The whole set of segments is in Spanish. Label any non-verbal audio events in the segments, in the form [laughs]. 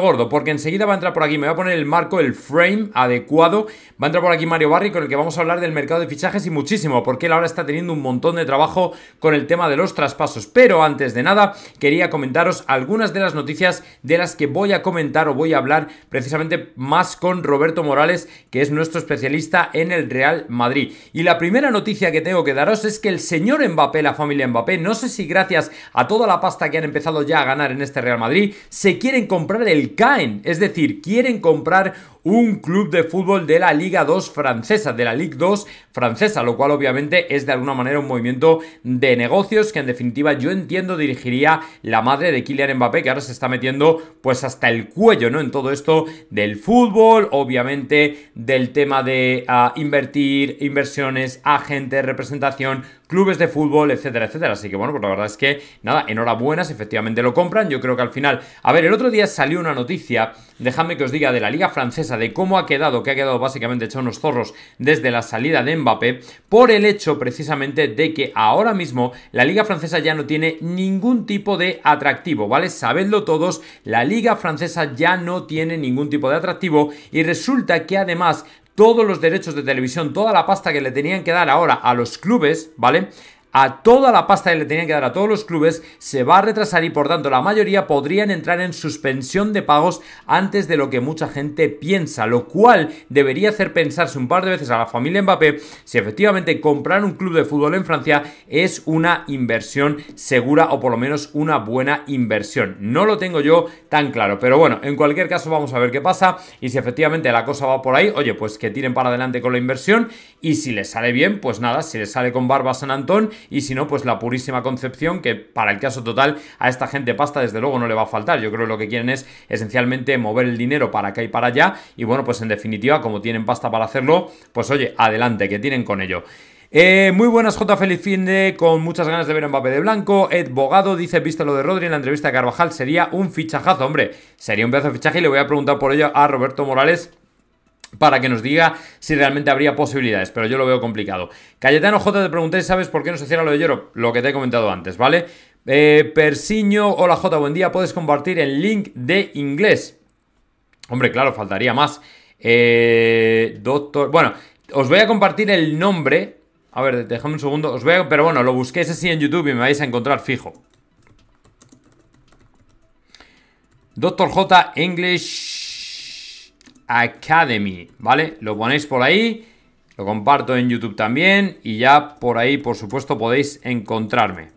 gordo, porque enseguida va a entrar por aquí, me va a poner el marco, el frame adecuado. Va a entrar por aquí Mario Barri, con el que vamos a hablar del mercado de fichajes y muchísimo, porque él ahora está teniendo un montón de trabajo con el tema de los traspasos. Pero antes de nada, quería comentaros algunas de las noticias de las que voy a comentar o voy a hablar precisamente más con Roberto Morales, que es nuestro especialista en el Real Madrid. Y la primera noticia que tengo que daros es que el señor Mbappé, la familia Mbappé, no sé si gracias a toda la pasta que han empezado ya a ganar en este Real Madrid, se quieren comprar el el Caen, es decir, quieren comprar un club de fútbol de la Liga 2 francesa, de la Ligue 2 francesa, lo cual obviamente es de alguna manera un movimiento de negocios que en definitiva yo entiendo dirigiría la madre de Kylian Mbappé, que ahora se está metiendo pues hasta el cuello, ¿no? En todo esto del fútbol, obviamente del tema de ah, invertir, inversiones, agentes, representación, clubes de fútbol, etcétera, etcétera. Así que bueno, pues la verdad es que nada, enhorabuena, si efectivamente lo compran, yo creo que al final... A ver, el otro día salió una noticia, dejadme que os diga, de la Liga Francesa, de cómo ha quedado, que ha quedado básicamente hecho unos zorros desde la salida de Mbappé, por el hecho precisamente de que ahora mismo la liga francesa ya no tiene ningún tipo de atractivo, ¿vale? Sabedlo todos, la liga francesa ya no tiene ningún tipo de atractivo y resulta que además todos los derechos de televisión, toda la pasta que le tenían que dar ahora a los clubes, ¿vale? a toda la pasta que le tenían que dar a todos los clubes se va a retrasar y por tanto la mayoría podrían entrar en suspensión de pagos antes de lo que mucha gente piensa, lo cual debería hacer pensarse un par de veces a la familia Mbappé si efectivamente comprar un club de fútbol en Francia es una inversión segura o por lo menos una buena inversión. No lo tengo yo tan claro, pero bueno, en cualquier caso vamos a ver qué pasa y si efectivamente la cosa va por ahí, oye, pues que tiren para adelante con la inversión y si les sale bien, pues nada, si les sale con barba San Antón, y si no, pues la purísima concepción, que para el caso total a esta gente pasta desde luego no le va a faltar. Yo creo que lo que quieren es esencialmente mover el dinero para acá y para allá y bueno, pues en definitiva, como tienen pasta para hacerlo, pues oye, adelante, que tienen con ello. Eh, muy buenas, J. Feliz Finde, con muchas ganas de ver a Mbappé de blanco. Ed Bogado dice, visto lo de Rodri en la entrevista de Carvajal, sería un fichajazo, hombre, sería un pedazo de fichaje y le voy a preguntar por ello a Roberto Morales para que nos diga si realmente habría posibilidades, pero yo lo veo complicado. Cayetano J, te pregunté sabes por qué no se cierra lo de Lloro, lo que te he comentado antes, ¿vale? Eh, Persiño, hola J, buen día, puedes compartir el link de inglés. Hombre, claro, faltaría más. Eh, doctor, bueno, os voy a compartir el nombre. A ver, dejadme un segundo, os pero bueno, lo busquéis así en YouTube y me vais a encontrar fijo. Doctor J English Academy, ¿vale? Lo ponéis por ahí, lo comparto en YouTube también y ya por ahí, por supuesto, podéis encontrarme.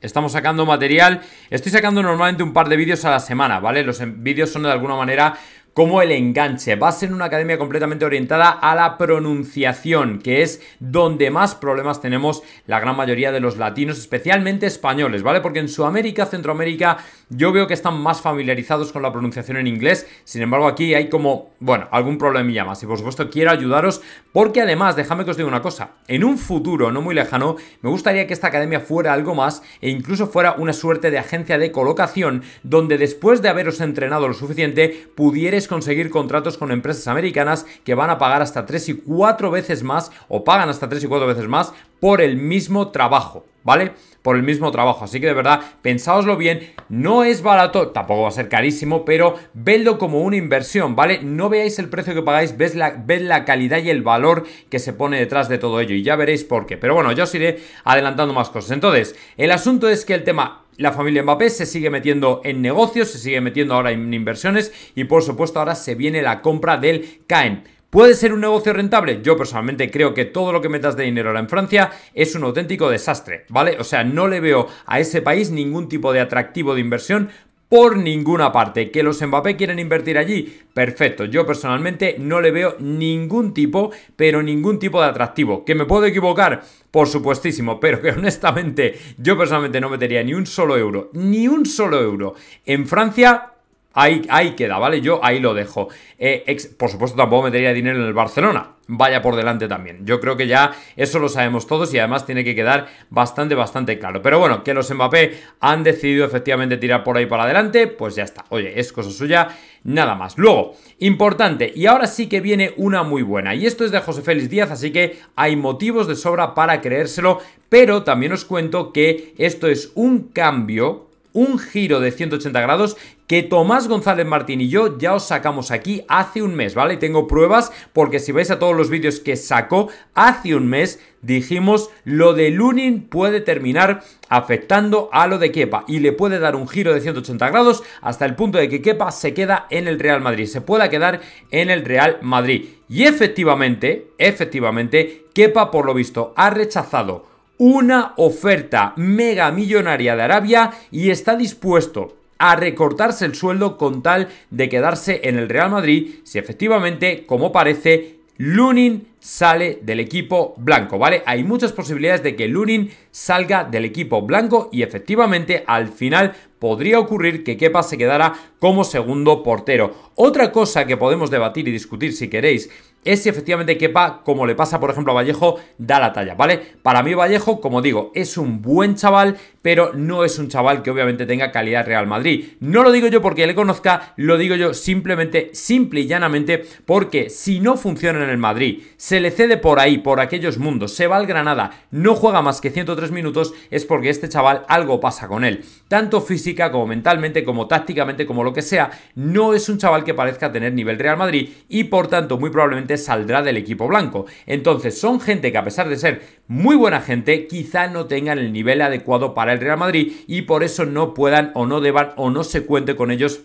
Estamos sacando material, estoy sacando normalmente un par de vídeos a la semana, ¿vale? Los em, vídeos son de alguna manera como el enganche. Va a ser una academia completamente orientada a la pronunciación, que es donde más problemas tenemos la gran mayoría de los latinos, especialmente españoles, ¿vale? Porque en Sudamérica, Centroamérica, yo veo que están más familiarizados con la pronunciación en inglés. Sin embargo, aquí hay como, bueno, algún problemilla más. Y por supuesto, quiero ayudaros porque además, déjame que os diga una cosa. En un futuro no muy lejano, me gustaría que esta academia fuera algo más e incluso fuera una suerte de agencia de colocación donde después de haberos entrenado lo suficiente, pudierais conseguir contratos con empresas americanas que van a pagar hasta 3 y 4 veces más o pagan hasta 3 y 4 veces más por el mismo trabajo, ¿vale? Por el mismo trabajo. Así que de verdad, pensáoslo bien, no es barato, tampoco va a ser carísimo, pero vedlo como una inversión, ¿vale? No veáis el precio que pagáis, ved la, ved la calidad y el valor que se pone detrás de todo ello y ya veréis por qué. Pero bueno, yo os iré adelantando más cosas. Entonces, el asunto es que el tema la familia Mbappé se sigue metiendo en negocios, se sigue metiendo ahora en inversiones y por supuesto ahora se viene la compra del Caen. ¿Puede ser un negocio rentable? Yo personalmente creo que todo lo que metas de dinero ahora en Francia es un auténtico desastre, ¿vale? O sea, no le veo a ese país ningún tipo de atractivo de inversión por ninguna parte. Que los Mbappé quieren invertir allí, perfecto. Yo personalmente no le veo ningún tipo, pero ningún tipo de atractivo. ¿Que me puedo equivocar? Por supuestísimo, [laughs] pero que honestamente yo personalmente no metería ni un solo euro, ni un solo euro en Francia Ahí, queda, ¿vale? Yo ahí lo dejo. Eh, por supuesto, tampoco metería dinero en el Barcelona. Vaya por delante también. Yo creo que ya eso lo sabemos todos y además tiene que quedar bastante, bastante claro. Pero bueno, que los Mbappé han decidido efectivamente tirar por ahí para adelante, pues ya está. Oye, es cosa suya, nada más. Luego, importante, y ahora sí que viene una muy buena. Y esto es de José Félix Díaz, así que hay motivos de sobra para creérselo. Pero también os cuento que esto es un cambio un giro de 180 grados que Tomás González Martín y yo ya os sacamos aquí hace un mes, ¿vale? Tengo pruebas porque si vais a todos los vídeos que sacó hace un mes dijimos lo de Lunin puede terminar afectando a lo de Kepa y le puede dar un giro de 180 grados hasta el punto de que Kepa se queda en el Real Madrid, se pueda quedar en el Real Madrid. Y efectivamente, efectivamente, Kepa por lo visto ha rechazado una oferta mega millonaria de Arabia y está dispuesto a recortarse el sueldo con tal de quedarse en el Real Madrid si efectivamente, como parece, Lunin sale del equipo blanco, ¿vale? Hay muchas posibilidades de que Lunin salga del equipo blanco y efectivamente al final podría ocurrir que Kepa se quedara como segundo portero. Otra cosa que podemos debatir y discutir si queréis es si efectivamente quepa como le pasa por ejemplo a Vallejo, da la talla, ¿vale? Para mí Vallejo, como digo, es un buen chaval, pero no es un chaval que obviamente tenga calidad Real Madrid. No lo digo yo porque le conozca, lo digo yo simplemente, simple y llanamente, porque si no funciona en el Madrid, se le cede por ahí, por aquellos mundos, se va al Granada, no juega más que 103 minutos, es porque este chaval algo pasa con él. Tanto física como mentalmente, como tácticamente, como lo que sea, no es un chaval que parezca tener nivel Real Madrid y por tanto muy probablemente saldrá del equipo blanco. Entonces son gente que a pesar de ser muy buena gente, quizá no tengan el nivel adecuado para el Real Madrid y por eso no puedan o no deban o no se cuente con ellos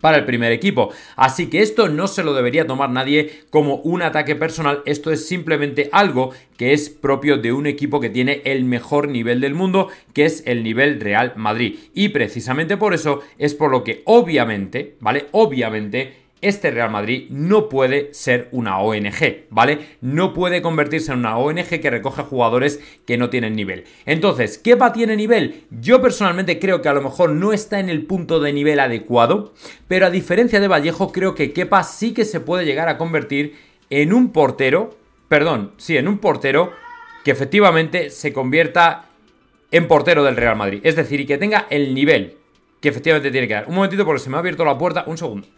para el primer equipo. Así que esto no se lo debería tomar nadie como un ataque personal, esto es simplemente algo que es propio de un equipo que tiene el mejor nivel del mundo, que es el nivel Real Madrid. Y precisamente por eso es por lo que obviamente, ¿vale? Obviamente este Real Madrid no puede ser una ONG, ¿vale? No puede convertirse en una ONG que recoge jugadores que no tienen nivel. Entonces, ¿Kepa tiene nivel? Yo personalmente creo que a lo mejor no está en el punto de nivel adecuado, pero a diferencia de Vallejo, creo que Kepa sí que se puede llegar a convertir en un portero, perdón, sí, en un portero que efectivamente se convierta en portero del Real Madrid. Es decir, y que tenga el nivel que efectivamente tiene que dar. Un momentito porque se me ha abierto la puerta. Un segundo.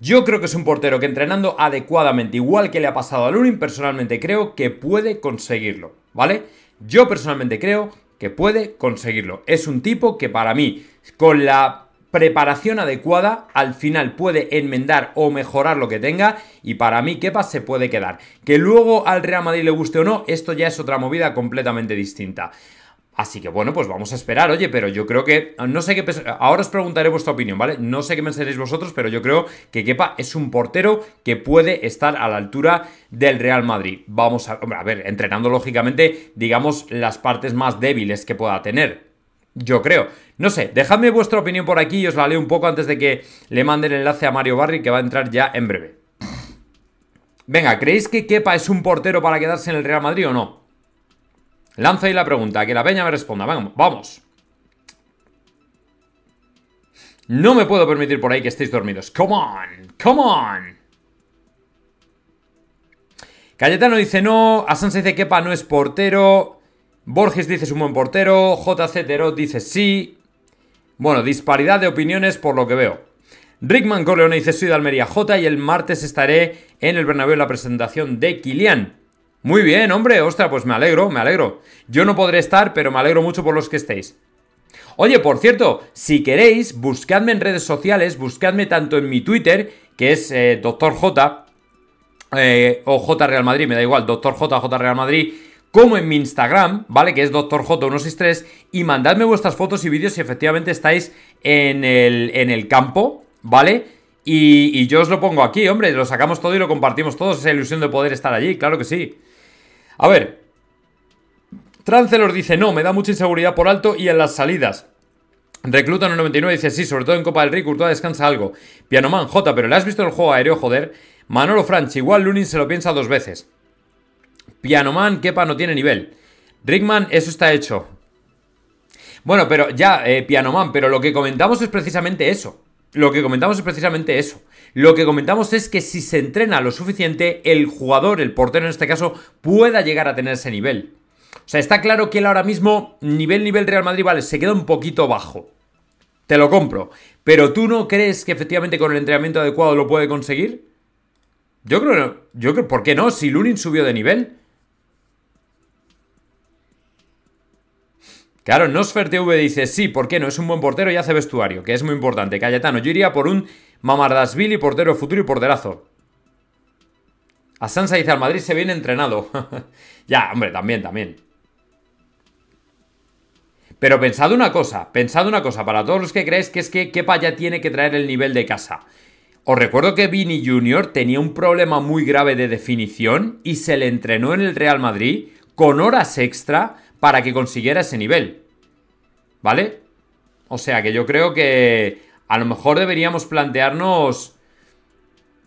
Yo creo que es un portero que entrenando adecuadamente, igual que le ha pasado a Lunin, personalmente creo que puede conseguirlo, ¿vale? Yo personalmente creo que puede conseguirlo. Es un tipo que para mí, con la preparación adecuada, al final puede enmendar o mejorar lo que tenga y para mí Kepa se puede quedar. Que luego al Real Madrid le guste o no, esto ya es otra movida completamente distinta. Así que bueno, pues vamos a esperar, oye, pero yo creo que, no sé qué, ahora os preguntaré vuestra opinión, ¿vale? No sé qué pensaréis vosotros, pero yo creo que Kepa es un portero que puede estar a la altura del Real Madrid. Vamos a, a ver, entrenando lógicamente, digamos, las partes más débiles que pueda tener. Yo creo. No sé, dejadme vuestra opinión por aquí y os la leo un poco antes de que le mande el enlace a Mario Barry que va a entrar ya en breve. Venga, ¿creéis que Kepa es un portero para quedarse en el Real Madrid o no? Lanza ahí la pregunta, que la peña me responda. Vamos, vamos. No me puedo permitir por ahí que estéis dormidos. Come on, come on. Cayetano dice no, Asensio dice quepa, no es portero, Borges dice es un buen portero, JC dice sí. Bueno, disparidad de opiniones por lo que veo. Rickman Corleone dice soy de Almería J y el martes estaré en el Bernabéu en la presentación de Kilian. Muy bien, hombre, ostras, pues me alegro, me alegro. Yo no podré estar, pero me alegro mucho por los que estéis. Oye, por cierto, si queréis, buscadme en redes sociales, buscadme tanto en mi Twitter, que es eh, J, eh, o J Real Madrid, me da igual, Dr. J, Real Madrid, como en mi Instagram, ¿vale? Que es j 163 y mandadme vuestras fotos y vídeos si efectivamente estáis en el, campo, ¿vale? Y, y yo os lo pongo aquí, hombre, lo sacamos todo y lo compartimos todos, esa ilusión de poder estar allí, claro que sí. A ver. Trancelor dice, no, me da mucha inseguridad por alto y en las salidas. Recluta el 99 dice, sí, sobre todo en Copa del Rey, Courtois descansa algo. Pianoman, J, pero ¿le has visto el juego aéreo, joder? Manolo Franch igual Lunin se lo piensa dos veces. Pianoman, quepa, no tiene nivel. Rickman, eso está hecho. Bueno, pero ya, eh, Piano Man, pero lo que comentamos es precisamente eso. Lo que comentamos es precisamente eso. Lo que comentamos es que si se entrena lo suficiente, el jugador, el portero en este caso, pueda llegar a tener ese nivel. O sea, está claro que él ahora mismo, nivel, nivel Real Madrid, vale, se queda un poquito bajo. Te lo compro. Pero tú no crees que efectivamente con el entrenamiento adecuado lo puede conseguir? Yo creo, no. yo creo, ¿por qué no? Si Lunin subió de nivel. Claro, Nosfer TV dice, sí, ¿por qué no? Es un buen portero y hace vestuario, que es muy importante. Cayetano, yo iría por un Billy, portero futuro y porterazo. Asansa dice, al Madrid se viene entrenado. [laughs] ya, hombre, también, también. Pero pensad una cosa, pensad una cosa, para todos los que creéis que es que Kepa ya tiene que traer el nivel de casa. Os recuerdo que Vini Jr. tenía un problema muy grave de definición y se le entrenó en el Real Madrid con horas extra para que consiguiera ese nivel. ¿Vale? O sea que yo creo que a lo mejor deberíamos plantearnos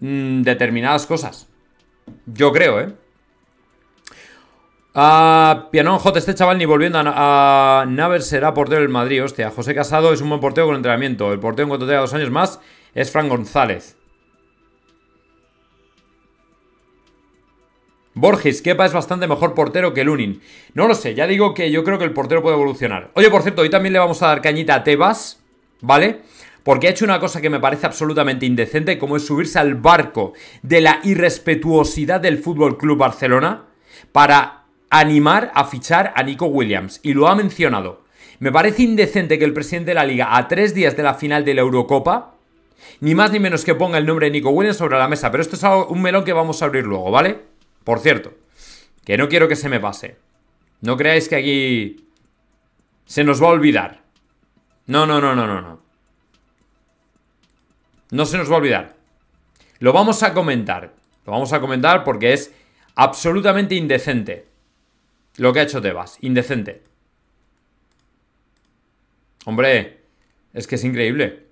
mm, determinadas cosas. Yo creo, ¿eh? Ah, Pianón J, este chaval ni volviendo a, a Naver será portero del Madrid. Hostia, José Casado es un buen portero con entrenamiento. El portero en cuanto tenga dos años más es Fran González. Borges, Kepa es bastante mejor portero que Lunin. No lo sé, ya digo que yo creo que el portero puede evolucionar. Oye, por cierto, hoy también le vamos a dar cañita a Tebas, ¿vale? porque ha hecho una cosa que me parece absolutamente indecente, como es subirse al barco de la irrespetuosidad del Fútbol Club Barcelona para animar a fichar a Nico Williams. Y lo ha mencionado. Me parece indecente que el presidente de la liga, a tres días de la final de la Eurocopa, ni más ni menos que ponga el nombre de Nico Williams sobre la mesa. Pero esto es un melón que vamos a abrir luego, ¿vale? Por cierto, que no quiero que se me pase. No creáis que aquí se nos va a olvidar. No, no, no, no, no, no. No se nos va a olvidar. Lo vamos a comentar. Lo vamos a comentar porque es absolutamente indecente lo que ha hecho Tebas. Indecente. Hombre, es que es increíble.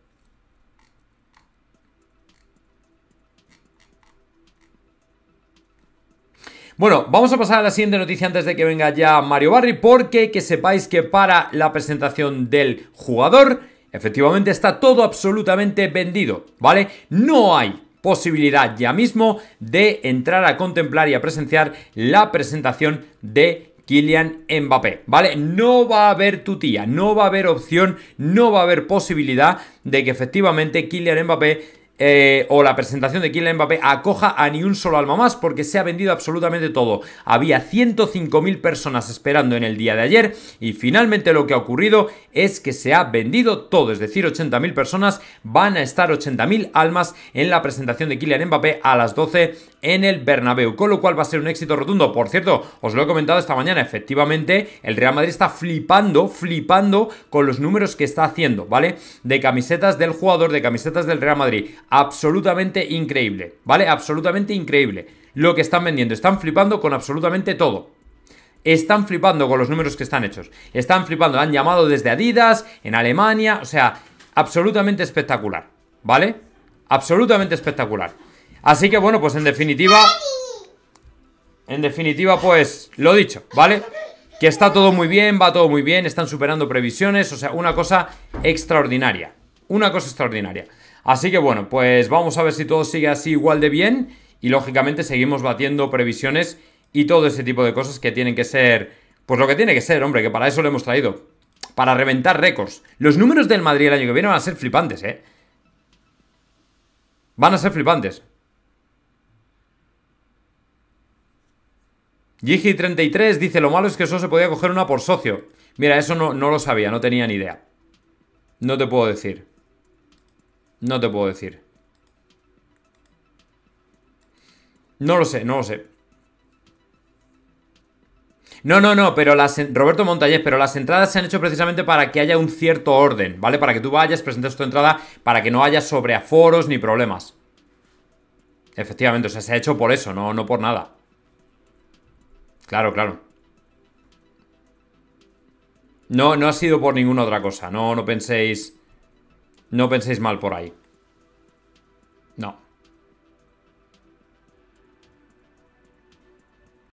Bueno, vamos a pasar a la siguiente noticia antes de que venga ya Mario Barry, porque que sepáis que para la presentación del jugador Efectivamente está todo absolutamente vendido, ¿vale? No hay posibilidad ya mismo de entrar a contemplar y a presenciar la presentación de Kylian Mbappé, ¿vale? No va a haber tutía, no va a haber opción, no va a haber posibilidad de que efectivamente Kylian Mbappé eh, o la presentación de Kylian Mbappé acoja a ni un solo alma más porque se ha vendido absolutamente todo. Había 105.000 personas esperando en el día de ayer y finalmente lo que ha ocurrido es que se ha vendido todo, es decir, 80.000 personas van a estar 80.000 almas en la presentación de Kylian Mbappé a las 12 en el Bernabéu, con lo cual va a ser un éxito rotundo. Por cierto, os lo he comentado esta mañana, efectivamente el Real Madrid está flipando, flipando con los números que está haciendo, ¿vale? De camisetas del jugador, de camisetas del Real Madrid absolutamente increíble, ¿vale? Absolutamente increíble. Lo que están vendiendo, están flipando con absolutamente todo. Están flipando con los números que están hechos. Están flipando, han llamado desde Adidas, en Alemania, o sea, absolutamente espectacular, ¿vale? Absolutamente espectacular. Así que bueno, pues en definitiva... En definitiva, pues lo dicho, ¿vale? Que está todo muy bien, va todo muy bien, están superando previsiones, o sea, una cosa extraordinaria. Una cosa extraordinaria. Así que bueno, pues vamos a ver si todo sigue así igual de bien y lógicamente seguimos batiendo previsiones y todo ese tipo de cosas que tienen que ser, pues lo que tiene que ser, hombre, que para eso lo hemos traído, para reventar récords. Los números del Madrid el año que viene van a ser flipantes, ¿eh? Van a ser flipantes. Gigi33 dice, lo malo es que eso se podía coger una por socio. Mira, eso no, no lo sabía, no tenía ni idea. No te puedo decir. No te puedo decir. No lo sé, no lo sé. No, no, no, pero las. Roberto Montañez, pero las entradas se han hecho precisamente para que haya un cierto orden, ¿vale? Para que tú vayas, presentes tu entrada, para que no haya sobreaforos ni problemas. Efectivamente, o sea, se ha hecho por eso, no, no por nada. Claro, claro. No, no ha sido por ninguna otra cosa, no, no penséis. No penséis mal por ahí.